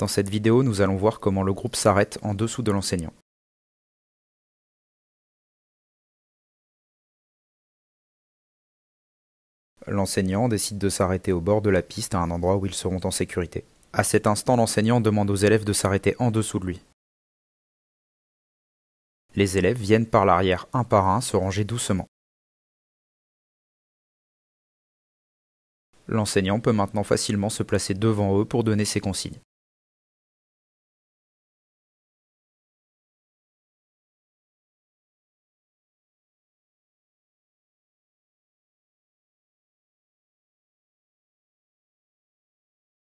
Dans cette vidéo, nous allons voir comment le groupe s'arrête en dessous de l'enseignant. L'enseignant décide de s'arrêter au bord de la piste à un endroit où ils seront en sécurité. À cet instant, l'enseignant demande aux élèves de s'arrêter en dessous de lui. Les élèves viennent par l'arrière un par un se ranger doucement. L'enseignant peut maintenant facilement se placer devant eux pour donner ses consignes.